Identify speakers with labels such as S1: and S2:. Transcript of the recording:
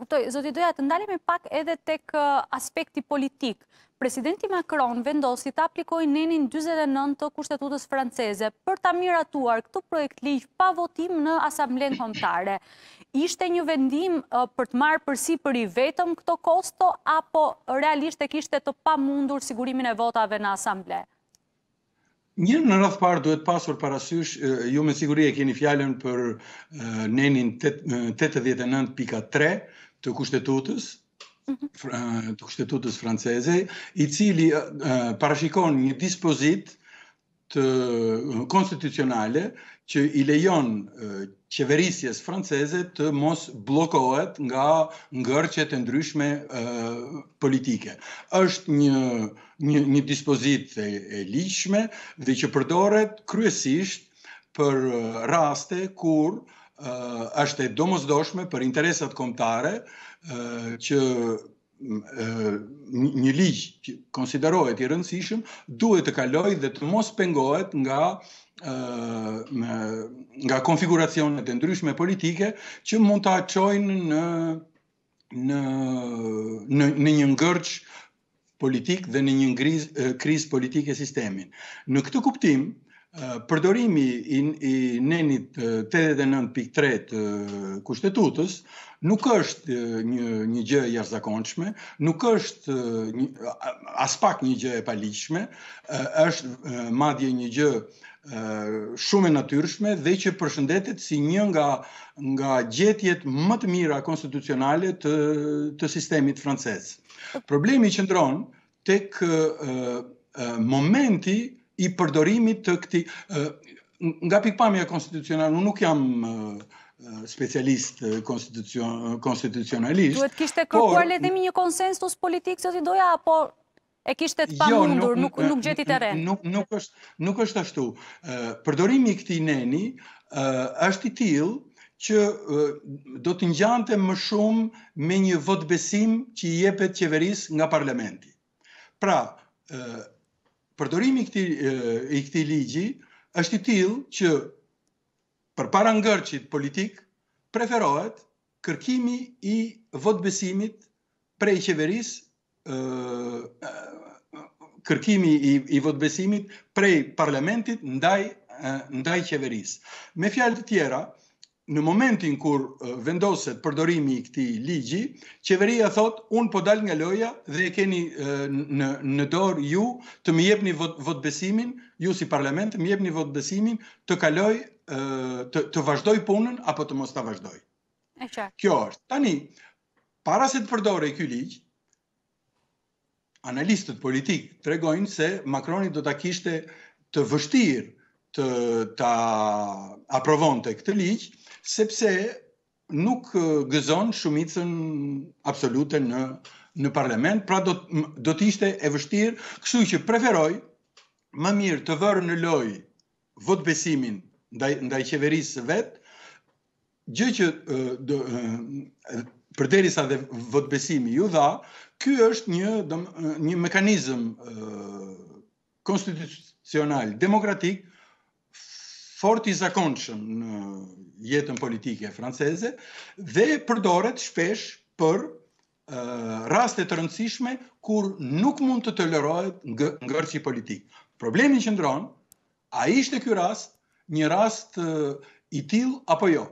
S1: kuptoj, zoti doja të ndalemi pak edhe tek aspekti politik. Presidenti Macron vendosi të aplikoj nenin 29 të kushtetutës franceze për të miratuar këtu projekt ligj pa votim në asamblen kontare. Ishte një vendim për të marë përsi për i vetëm këto kosto, apo realisht e kishte të pa mundur sigurimin e votave në asamble?
S2: Një në rrëth parë duhet pasur parasysh, ju me siguri e keni fjallën për nenin 89.3, të kushtetutës, mhm. të kushtetutës franceze, i cili parashikon një dispozit të konstitucionale që i lejon qeverisjes franceze të mos blokohet nga ngërqet e ndryshme politike. Është një, një, një dispozit e, e lishme dhe që përdoret kryesisht për raste kur uh, është e domosdoshme për interesat komptare që një ligjë që konsiderohet i rëndësishëm duhet të kaloj dhe të mos pengohet nga nga konfiguracionet e ndryshme politike që mund të aqojnë në në një ngërç politik dhe në një kriz politike e sistemin. Në këtë kuptim, Përdorimi i nenit 89.3 të Kushtetutës nuk është një një gjë e jashtëzakonshme, nuk është një një gjë e paligjshme, është madje një gjë shumë e natyrshme dhe që përshëndetet si një nga nga gjetjet më të mira konstitucionale të të sistemit francez. Problemi qëndron tek momenti i përdorimit të këti... Nga pikpamja konstitucional, unë nuk jam specialist konstitucionalisht, Duhet kishte kërkuar ledhim
S1: një konsensus politik, se ti doja, apo e kishte të jo, pamundur, nuk gjeti të re?
S2: Nuk është ashtu. Përdorimi këti neni është i tilë që do të njante më shumë me një votbesim që i jepet qeveris nga parlamenti. Pra, përdorimi i këti ligji është i til që për para ngërqit politik preferohet kërkimi i votbesimit prej qeveris kërkimi i, i votbesimit prej parlamentit ndaj, ndaj qeveris. Me fjallë të tjera, në momentin kur vendoset përdorimi i këti ligji, qeveria thot, unë po dal nga loja dhe e keni në, në dorë ju të më jepni votbesimin, ju si parlament të më jepni votbesimin të kaloj, të, të vazhdoj punën apo të mos të vazhdoj. Kjo është. Tani, para se të përdore i këtë ligjë, analistët politikë tregojnë se Makroni do të kishte të vështirë të ta aprovonte këtë ligj sepse nuk gëzon shumicën absolute në në parlament, pra do do të ishte e vështirë, kështu që preferoj më mirë të vërë në loj votbesimin besimin ndaj ndaj qeverisë vetë, vet, gjë që përderisa dhe vot besimi ju dha, ky është një një mekanizëm konstitucional demokratik fort i zakonshëm në jetën politike franceze dhe përdoret shpesh për raste të rëndësishme kur nuk mund të tolerohet ngërçi politik. Problemi që ndron, a ishte ky rast një rast i till apo jo?